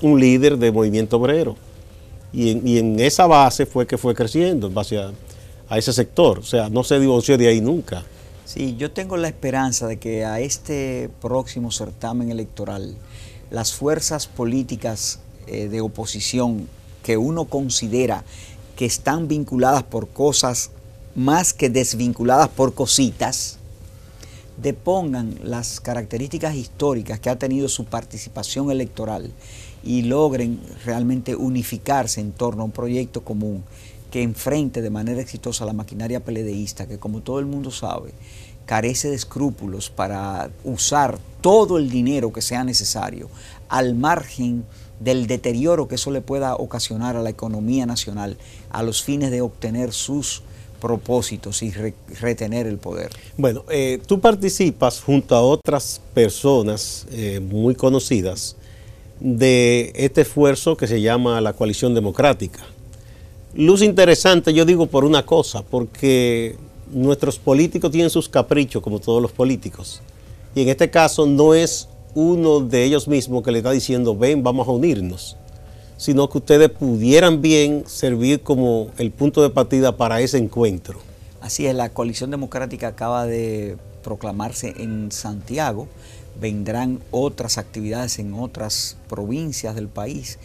un líder de movimiento obrero. Y en, esa base fue que fue creciendo en base a ese sector, o sea, no se divorció de ahí nunca. Sí, yo tengo la esperanza de que a este próximo certamen electoral las fuerzas políticas eh, de oposición que uno considera que están vinculadas por cosas más que desvinculadas por cositas, depongan las características históricas que ha tenido su participación electoral y logren realmente unificarse en torno a un proyecto común que enfrente de manera exitosa la maquinaria peledeísta, que como todo el mundo sabe, carece de escrúpulos para usar todo el dinero que sea necesario al margen del deterioro que eso le pueda ocasionar a la economía nacional a los fines de obtener sus propósitos y retener el poder. Bueno, eh, tú participas junto a otras personas eh, muy conocidas de este esfuerzo que se llama la coalición democrática. Luz interesante, yo digo por una cosa, porque nuestros políticos tienen sus caprichos, como todos los políticos. Y en este caso no es uno de ellos mismos que le está diciendo, ven, vamos a unirnos, sino que ustedes pudieran bien servir como el punto de partida para ese encuentro. Así es, la coalición democrática acaba de proclamarse en Santiago, vendrán otras actividades en otras provincias del país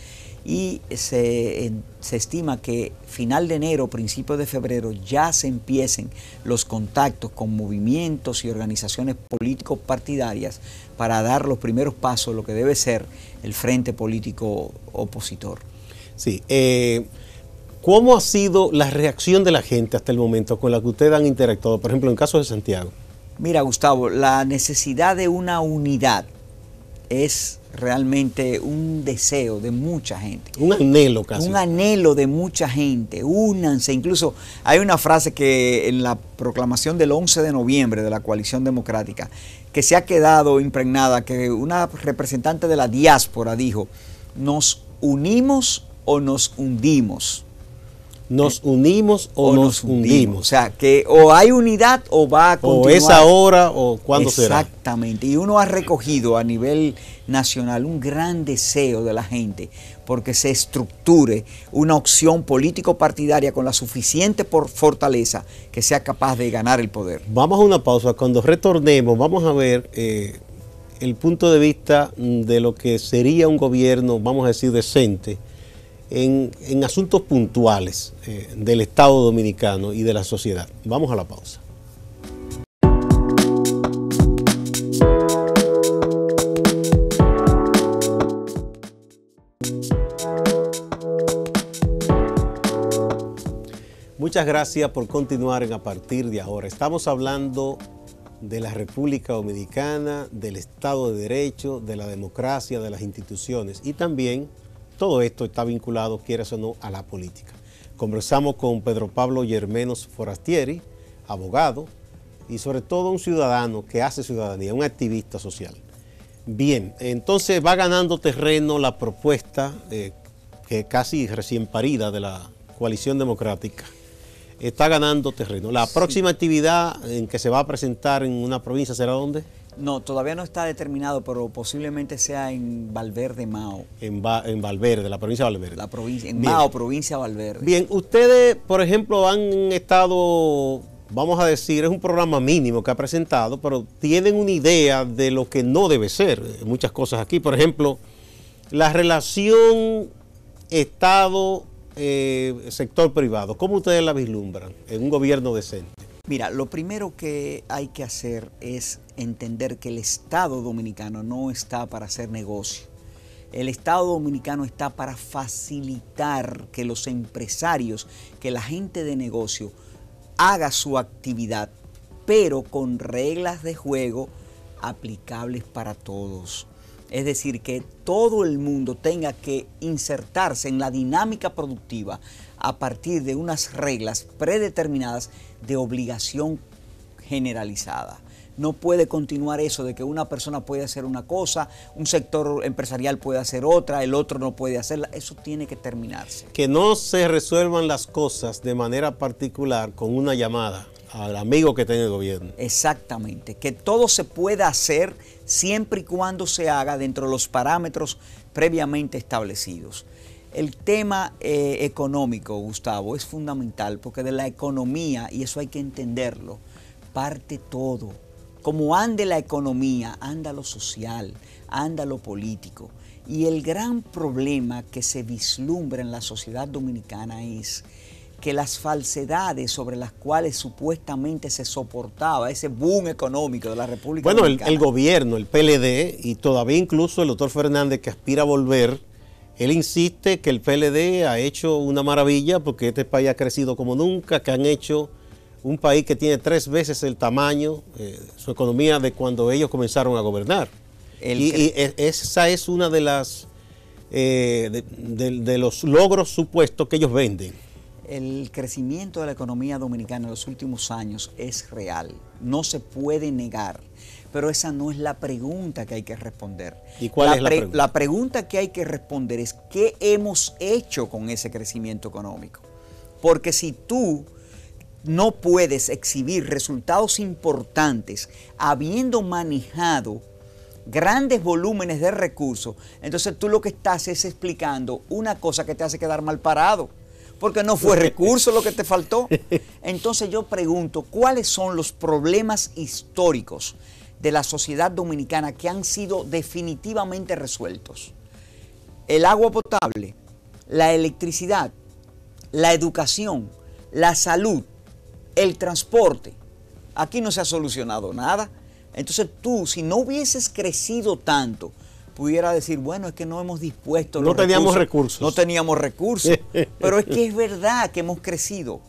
y se, estima que final de enero, principio de febrero ya se empiecen los contactos con movimientos y organizaciones políticos partidarias para dar los primeros pasos, lo que debe ser el frente político opositor. Sí, eh, ¿cómo ha sido la reacción de la gente hasta el momento con la que ustedes han interactuado, por ejemplo, en caso de Santiago? Mira, Gustavo, la necesidad de una unidad es realmente un deseo de mucha gente. Un anhelo casi. Un anhelo de mucha gente. Únanse. Incluso hay una frase que en la proclamación del 11 de noviembre de la coalición democrática, que se ha quedado impregnada, que una representante de la diáspora dijo, nos unimos o nos hundimos nos eh, unimos o, nos, hundimos. O sea, que o hay unidad o va a continuar. O es ahora o cuándo será. Exactamente. Y uno ha recogido a nivel nacional un gran deseo de la gente porque se estructure una opción político-partidaria con la suficiente por fortaleza que sea capaz de ganar el poder. Vamos a una pausa. Cuando retornemos, vamos a ver eh, el punto de vista de lo que sería un gobierno, vamos a decir, decente en, asuntos puntuales eh, del Estado dominicano y de la sociedad. Vamos a la pausa. Muchas gracias por continuar a partir de ahora. Estamos hablando de la República Dominicana, del Estado de Derecho, de la democracia, de las instituciones y también todo esto está vinculado, quieras o no, a la política. Conversamos con Pedro Pablo Germenos Forastieri, abogado y sobre todo un ciudadano que hace ciudadanía, un activista social. Bien, entonces va ganando terreno la propuesta eh, que casi recién parida de la coalición democrática. Está ganando terreno. La próxima actividad en que se va a presentar en una provincia será dónde? No, todavía no está determinado, pero posiblemente sea en Valverde, Mao. En, en Valverde, la provincia de Valverde. La provincia, en Mao, provincia de Valverde. Bien, ustedes, por ejemplo, han estado, vamos a decir, es un programa mínimo que ha presentado, pero tienen una idea de lo que no debe ser. Muchas cosas aquí, por ejemplo, la relación Estado, eh, sector privado, ¿cómo ustedes la vislumbran en un gobierno decente? Mira, lo primero que hay que hacer es entender que el Estado dominicano no está para hacer negocio. El Estado dominicano está para facilitar que los empresarios, que la gente de negocio haga su actividad, pero con reglas de juego aplicables para todos. Es decir, que todo el mundo tenga que insertarse en la dinámica productiva a partir de unas reglas predeterminadas de obligación generalizada. No puede continuar eso de que una persona puede hacer una cosa, un sector empresarial puede hacer otra, el otro no puede hacerla. Eso tiene que terminarse. Que no se resuelvan las cosas de manera particular con una llamada al amigo que tiene el gobierno. Exactamente, que todo se pueda hacer siempre y cuando se haga dentro de los parámetros previamente establecidos. El tema eh, económico, Gustavo, es fundamental porque de la economía, y eso hay que entenderlo, parte todo. Como ande la economía, anda lo social, anda lo político. Y el gran problema que se vislumbra en la sociedad dominicana es que las falsedades sobre las cuales supuestamente se soportaba ese boom económico de la República Dominicana. Bueno, el, el, gobierno, el PLD y todavía incluso el doctor Fernández que aspira a volver él insiste que el PLD ha hecho una maravilla porque este país ha crecido como nunca, que han hecho un país que tiene tres veces el tamaño, eh, su economía, de cuando ellos comenzaron a gobernar. y, e, esa es una de las eh, de los logros supuestos que ellos venden. El crecimiento de la economía dominicana en los últimos años es real, no se puede negar. Pero esa no es la pregunta que hay que responder. ¿Y cuál es la pregunta? La pregunta que hay que responder es ¿qué hemos hecho con ese crecimiento económico? Porque si tú no puedes exhibir resultados importantes habiendo manejado grandes volúmenes de recursos, entonces tú lo que estás es explicando una cosa que te hace quedar mal parado, porque no fue recurso lo que te faltó. Entonces yo pregunto, ¿cuáles son los problemas históricos de la sociedad dominicana que han sido definitivamente resueltos. El agua potable, la electricidad, la educación, la salud, el transporte. Aquí no se ha solucionado nada. Entonces tú, si no hubieses crecido tanto, pudiera decir, bueno, es que no hemos dispuesto... No teníamos recursos. No teníamos recursos. pero es que es verdad que hemos crecido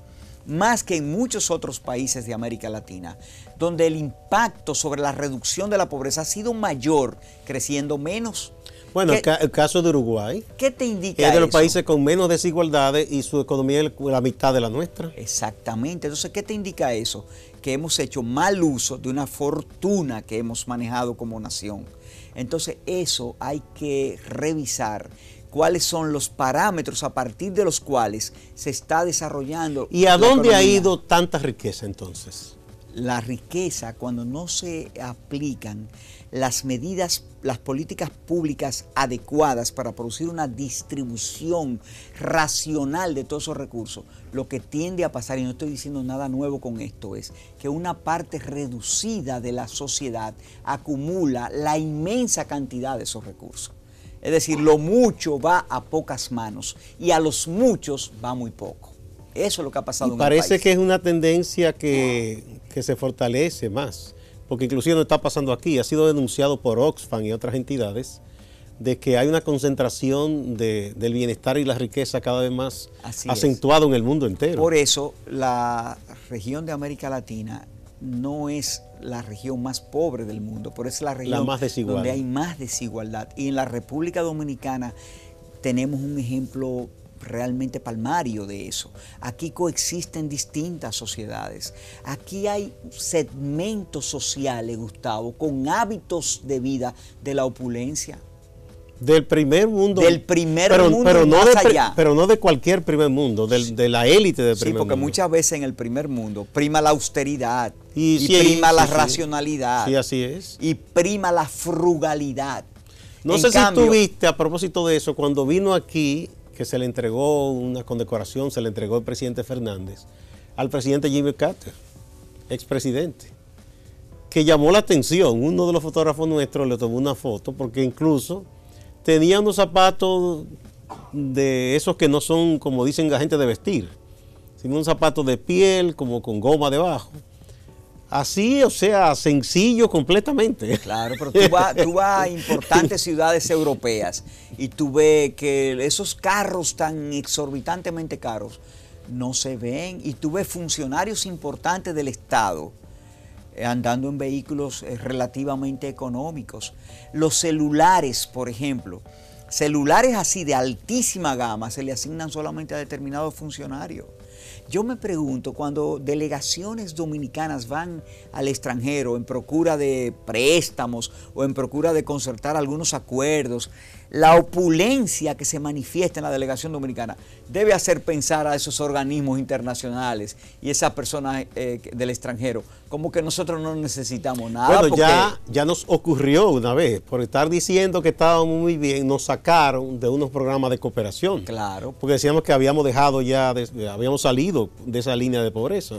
más que en muchos otros países de América Latina, donde el impacto sobre la reducción de la pobreza ha sido mayor, creciendo menos. Bueno, el caso de Uruguay. ¿Qué te indica? Es de los países con menos desigualdades y su economía es la mitad de la nuestra. Exactamente. Entonces, ¿qué te indica eso? Que hemos hecho mal uso de una fortuna que hemos manejado como nación. Entonces, eso hay que revisar cuáles son los parámetros a partir de los cuales se está desarrollando. ¿Y a dónde ha ido tanta riqueza entonces? La riqueza, cuando no se aplican las medidas, las políticas públicas adecuadas para producir una distribución racional de todos esos recursos, lo que tiende a pasar, y no estoy diciendo nada nuevo con esto, es que una parte reducida de la sociedad acumula la inmensa cantidad de esos recursos. Es decir, lo mucho va a pocas manos y a los muchos va muy poco. Eso es lo que ha pasado en Parece el parece que es una tendencia que, se fortalece más, porque inclusive no está pasando aquí, ha sido denunciado por Oxfam y otras entidades de que hay una concentración del bienestar y la riqueza cada vez más acentuada acentuado en el mundo entero. Por eso la región de América Latina no es la región más pobre del mundo, eso es la región donde hay más desigualdad. Y en la República Dominicana tenemos un ejemplo realmente palmario de eso. Aquí coexisten distintas sociedades. Aquí hay segmentos sociales, Gustavo, con hábitos de vida de la opulencia, del primer mundo. Del primer pero, mundo pero no de, Pero no de cualquier primer mundo, de la élite del primer mundo. Sí, porque muchas veces en el primer mundo prima la austeridad, y, prima la racionalidad. Sí, así es. Y prima la frugalidad. No sé si tuviste a propósito de eso, cuando vino aquí, que se le entregó una condecoración, se le entregó el presidente Fernández, al presidente Jimmy Carter, expresidente, que llamó la atención. Uno de los fotógrafos nuestros le tomó una foto porque incluso tenía unos zapatos de esos que no son, como dicen la gente, de vestir, sino un zapato de piel, como con goma debajo. Así, o sea, sencillo completamente. Claro, pero tú vas, tú a importantes ciudades europeas y tú ves que esos carros tan exorbitantemente caros no se ven y tú ves funcionarios importantes del Estado eh, andando en vehículos eh, relativamente económicos. Los celulares, por ejemplo, celulares así de altísima gama se le asignan solamente a determinados funcionarios. Yo me pregunto, cuando delegaciones dominicanas van al extranjero en procura de préstamos o en procura de concertar algunos acuerdos, la opulencia que se manifiesta en la delegación dominicana debe hacer pensar a esos organismos internacionales y esas personas eh, del extranjero como que nosotros no necesitamos nada. Bueno, ya, ya nos ocurrió una vez, por estar diciendo que estábamos muy bien, nos sacaron de unos programas de cooperación. Claro. Porque decíamos que habíamos dejado ya, habíamos salido de esa línea de pobreza.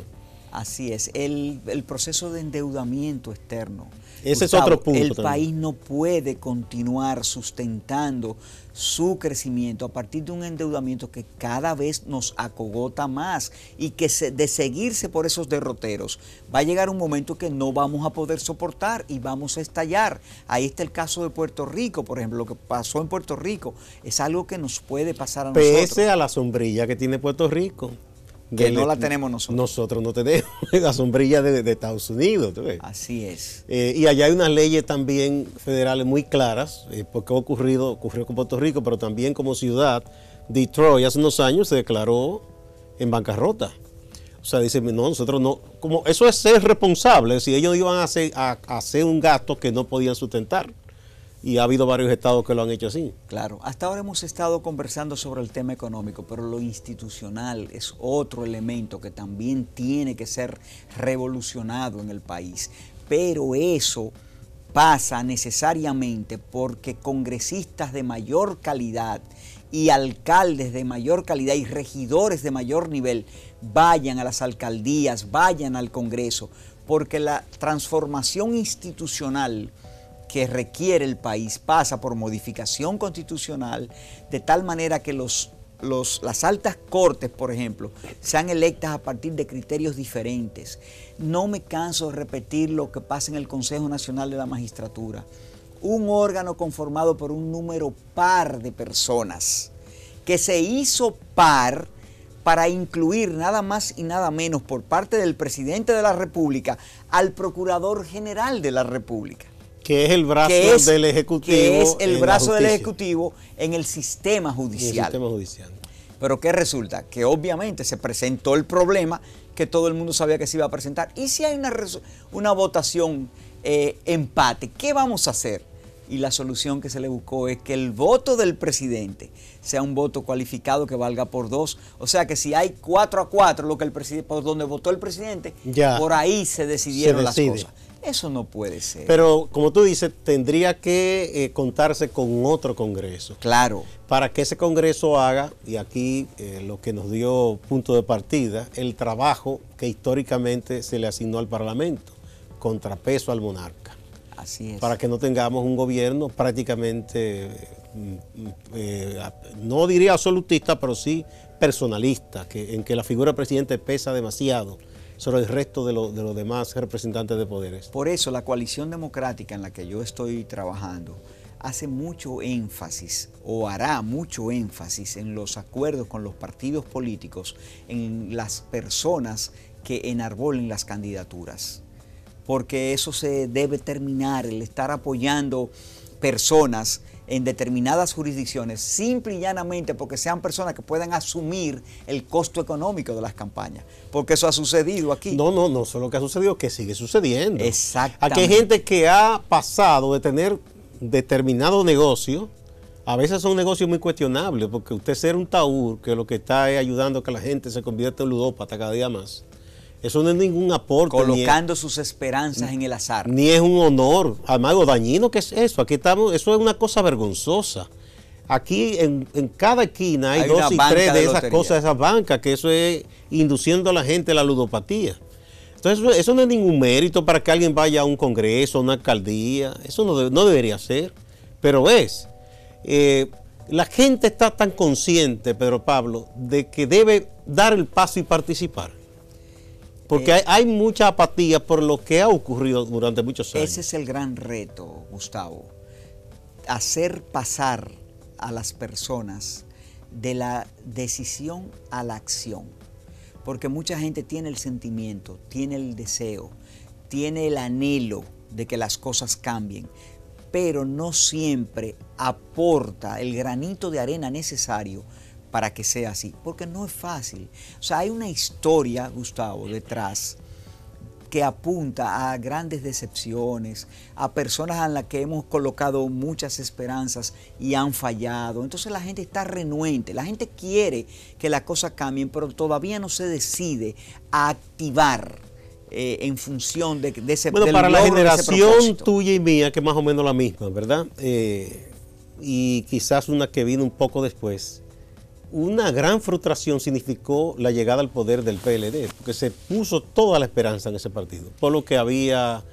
Así es, el, el proceso de endeudamiento externo ese es otro punto. El país no puede continuar sustentando su crecimiento a partir de un endeudamiento que cada vez nos acogota más y que de seguirse por esos derroteros va a llegar un momento que no vamos a poder soportar y vamos a estallar. Ahí está el caso de Puerto Rico, por ejemplo, lo que pasó en Puerto Rico es algo que nos puede pasar a nosotros. Pese a la sombrilla que tiene Puerto Rico que no la tenemos nosotros. Nosotros no tenemos la sombrilla de, Estados Unidos. Así es. Eh, y allá hay unas leyes también federales muy claras, eh, porque ha ocurrido, ocurrió con Puerto Rico, pero también como ciudad, Detroit hace unos años se declaró en bancarrota. O sea, dicen, no, nosotros no, como eso es ser responsable, si ellos iban hacer, a hacer un gasto que no podían sustentar y ha habido varios estados que lo han hecho así. Claro, hasta ahora hemos estado conversando sobre el tema económico, pero lo institucional es otro elemento que también tiene que ser revolucionado en el país. Pero eso pasa necesariamente porque congresistas de mayor calidad y alcaldes de mayor calidad y regidores de mayor nivel vayan a las alcaldías, vayan al Congreso, porque la transformación institucional, que requiere el país pasa por modificación constitucional de tal manera que los, las altas cortes, por ejemplo, sean electas a partir de criterios diferentes. No me canso de repetir lo que pasa en el Consejo Nacional de la Magistratura. Un órgano conformado por un número par de personas que se hizo par para incluir nada más y nada menos por parte del presidente de la República al procurador general de la República que es el brazo del Ejecutivo. Que es el brazo del Ejecutivo en el sistema judicial. El sistema judicial. Pero ¿qué resulta? Que obviamente se presentó el problema que todo el mundo sabía que se iba a presentar. ¿Y si hay una, votación eh, empate? ¿Qué vamos a hacer? Y la solución que se le buscó es que el voto del presidente sea un voto cualificado que valga por dos. O sea que si hay cuatro a cuatro lo que el por donde votó el presidente, por ahí se decidieron las cosas. Eso no puede ser. Pero como tú dices, tendría que eh, contarse con otro Congreso. Claro. Para que ese Congreso haga, y aquí eh, lo que nos dio punto de partida, el trabajo que históricamente se le asignó al Parlamento, contrapeso al monarca. Así es. Para que no tengamos un gobierno prácticamente, mm, mm, eh, no diría absolutista, pero sí personalista, que, en que la figura del presidente pesa demasiado sobre el resto de, de los demás representantes de poderes. Por eso la coalición democrática en la que yo estoy trabajando hace mucho énfasis o hará mucho énfasis en los acuerdos con los partidos políticos, en las personas que enarbolen las candidaturas. Porque eso se debe terminar, el estar apoyando personas en determinadas jurisdicciones, simple y llanamente porque sean personas que puedan asumir el costo económico de las campañas. Porque eso ha sucedido aquí. No, no, no, solo que ha sucedido, que sigue sucediendo. Exacto. Aquí hay gente que ha pasado de tener determinado negocio, a veces son negocios muy cuestionables, porque usted ser un taur que lo que está ayudando a que la gente se convierta en ludópata cada día más. Eso no es ningún aporte. Colocando sus esperanzas en el azar. Ni es un honor, o dañino que es eso. Aquí estamos, eso es una cosa vergonzosa. Aquí en, cada esquina hay, dos y tres de, esas cosas, esas bancas, que eso es induciendo a la gente a la ludopatía. Entonces, eso, no es ningún mérito para que alguien vaya a un congreso, a una alcaldía. Eso no, debería ser. Pero es. Eh, la gente está tan consciente, Pedro Pablo, de que debe dar el paso y participar. Porque eh, hay, mucha apatía por lo que ha ocurrido durante muchos años. Ese es el gran reto, Gustavo. Hacer pasar a las personas de la decisión a la acción. Porque mucha gente tiene el sentimiento, tiene el deseo, tiene el anhelo de que las cosas cambien, pero no siempre aporta el granito de arena necesario para que sea así, porque no es fácil. O sea, hay una historia, Gustavo, detrás que apunta a grandes decepciones, a personas a las que hemos colocado muchas esperanzas y han fallado. Entonces la gente está renuente, la gente quiere que las cosas cambien, pero todavía no se decide a activar eh, en función de, de ese Bueno, para la generación tuya y mía, que es más o menos la misma, ¿verdad? Eh, y quizás una que vino un poco después, una gran frustración significó la llegada al poder del PLD, porque se puso toda la esperanza en ese partido, por lo que había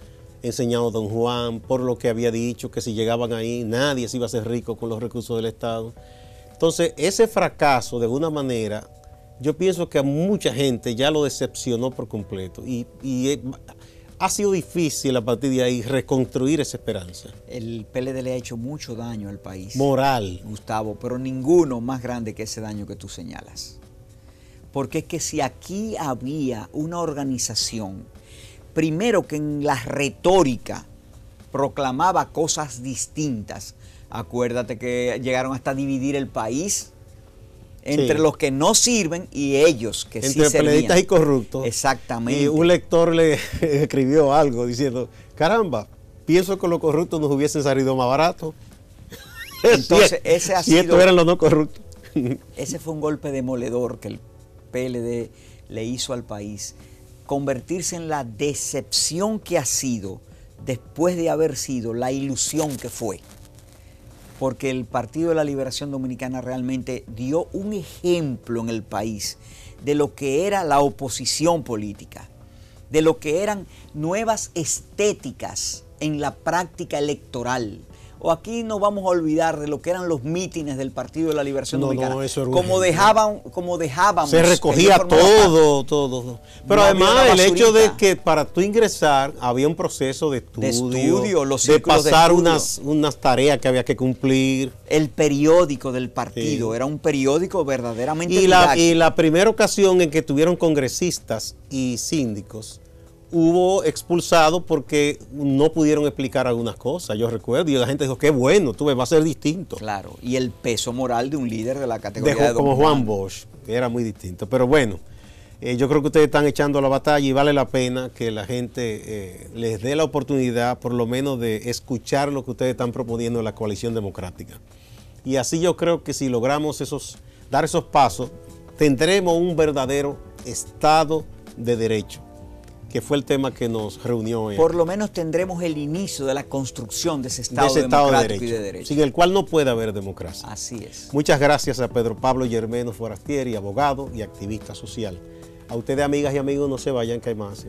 enseñado don Juan, por lo que había dicho que si llegaban ahí nadie se iba a hacer rico con los recursos del Estado. Entonces, ese fracaso de alguna manera, yo pienso que a mucha gente ya lo decepcionó por completo. Y, eh, ha sido difícil a partir de ahí reconstruir esa esperanza. El PLD le ha hecho mucho daño al país. Moral. Gustavo, pero ninguno más grande que ese daño que tú señalas. Porque es que si aquí había una organización, primero que en la retórica proclamaba cosas distintas, acuérdate que llegaron hasta dividir el país, entre los que no sirven y ellos que sí Entre periodistas y corruptos. Exactamente. Y un lector le escribió algo diciendo, caramba, pienso que los corruptos nos hubiesen salido más barato. Entonces, ese ha sido, estos eran los no corruptos. ese fue un golpe demoledor que el PLD le hizo al país. Convertirse en la decepción que ha sido después de haber sido la ilusión que fue porque el Partido de la Liberación Dominicana realmente dio un ejemplo en el país de lo que era la oposición política, de lo que eran nuevas estéticas en la práctica electoral, o aquí no vamos a olvidar de lo que eran los mítines del Partido de la Liberación Dominicana. como dejaban, como dejábamos. Se recogía todo, todo, Pero además el hecho de que para tú ingresar había un proceso de estudio, de, estudio, los de pasar Unas, unas tareas que había que cumplir. El periódico del partido era un periódico verdaderamente. Y y la primera ocasión en que tuvieron congresistas y síndicos hubo expulsado porque no pudieron explicar algunas cosas, yo recuerdo, y la gente dijo, qué bueno, tú ves, va a ser distinto. Claro, y el peso moral de un líder de la categoría de Como Juan Bosch, que era muy distinto, pero bueno, eh, yo creo que ustedes están echando la batalla y vale la pena que la gente eh, les dé la oportunidad, por lo menos, de escuchar lo que ustedes están proponiendo en la coalición democrática. Y así yo creo que si logramos esos, dar esos pasos, tendremos un verdadero Estado de Derecho que fue el tema que nos reunió hoy. Por lo menos tendremos el inicio de la construcción de ese Estado, de de derecho, y de derecho. Sin el cual no puede haber democracia. Así es. Muchas gracias a Pedro Pablo Yermeno Forastieri, abogado y activista social. A ustedes, amigas y amigos, no se vayan, que hay más